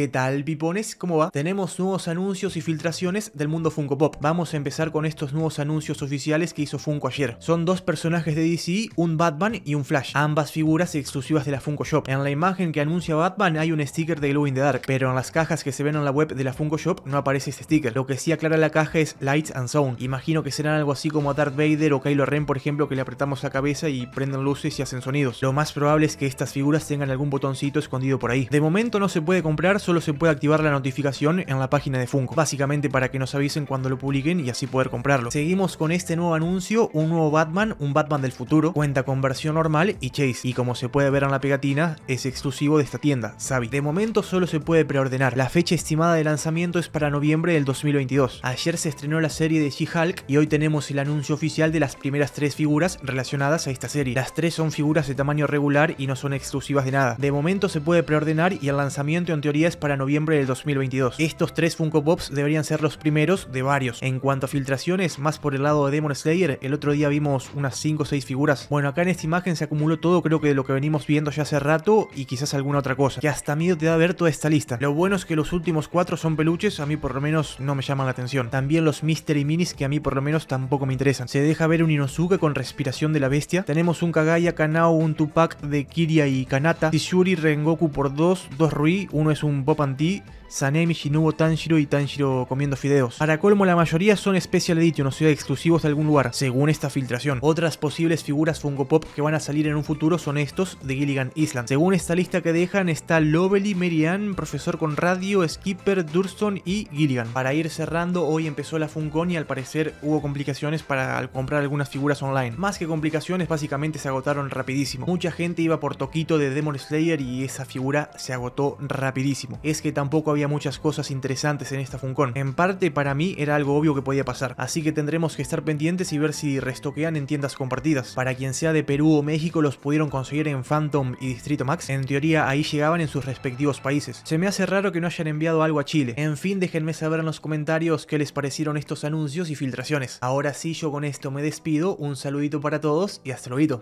¿Qué tal, pipones? ¿Cómo va? Tenemos nuevos anuncios y filtraciones del mundo Funko Pop. Vamos a empezar con estos nuevos anuncios oficiales que hizo Funko ayer. Son dos personajes de DC, un Batman y un Flash, ambas figuras exclusivas de la Funko Shop. En la imagen que anuncia Batman hay un sticker de Glowing in the Dark, pero en las cajas que se ven en la web de la Funko Shop no aparece este sticker. Lo que sí aclara la caja es Lights and Sound. Imagino que serán algo así como a Darth Vader o Kylo Ren, por ejemplo, que le apretamos la cabeza y prenden luces y hacen sonidos. Lo más probable es que estas figuras tengan algún botoncito escondido por ahí. De momento no se puede comprar, solo se puede activar la notificación en la página de Funko, básicamente para que nos avisen cuando lo publiquen y así poder comprarlo. Seguimos con este nuevo anuncio, un nuevo Batman, un Batman del futuro, cuenta con versión normal y Chase, y como se puede ver en la pegatina, es exclusivo de esta tienda, Sabi. De momento solo se puede preordenar, la fecha estimada de lanzamiento es para noviembre del 2022. Ayer se estrenó la serie de She-Hulk y hoy tenemos el anuncio oficial de las primeras tres figuras relacionadas a esta serie. Las tres son figuras de tamaño regular y no son exclusivas de nada. De momento se puede preordenar y el lanzamiento en teoría es para noviembre del 2022. Estos tres Funko Pops deberían ser los primeros de varios. En cuanto a filtraciones, más por el lado de Demon Slayer, el otro día vimos unas 5 o 6 figuras. Bueno, acá en esta imagen se acumuló todo creo que de lo que venimos viendo ya hace rato y quizás alguna otra cosa, que hasta miedo te da ver toda esta lista. Lo bueno es que los últimos 4 son peluches, a mí por lo menos no me llaman la atención. También los Mystery Minis que a mí por lo menos tampoco me interesan. Se deja ver un Inosuke con respiración de la bestia. Tenemos un Kagaya, Kanao, un Tupac de Kiria y Kanata. Shishuri, Rengoku por 2, 2 Rui, uno es un Pop anti Sanemi, Shinubo, Tanjiro y Tanjiro comiendo fideos. Para colmo, la mayoría son Special Edition, o sea, exclusivos de algún lugar, según esta filtración. Otras posibles figuras Funko Pop que van a salir en un futuro son estos de Gilligan Island. Según esta lista que dejan está Lovely, Merian, Profesor con Radio, Skipper, Durston y Gilligan. Para ir cerrando, hoy empezó la Funcon y al parecer hubo complicaciones para comprar algunas figuras online. Más que complicaciones, básicamente se agotaron rapidísimo. Mucha gente iba por Toquito de Demon Slayer y esa figura se agotó rapidísimo. Es que tampoco había muchas cosas interesantes en esta Funcon. En parte para mí era algo obvio que podía pasar, así que tendremos que estar pendientes y ver si restoquean en tiendas compartidas. Para quien sea de Perú o México los pudieron conseguir en Phantom y Distrito Max, en teoría ahí llegaban en sus respectivos países. Se me hace raro que no hayan enviado algo a Chile. En fin, déjenme saber en los comentarios qué les parecieron estos anuncios y filtraciones. Ahora sí, yo con esto me despido, un saludito para todos y hasta luego.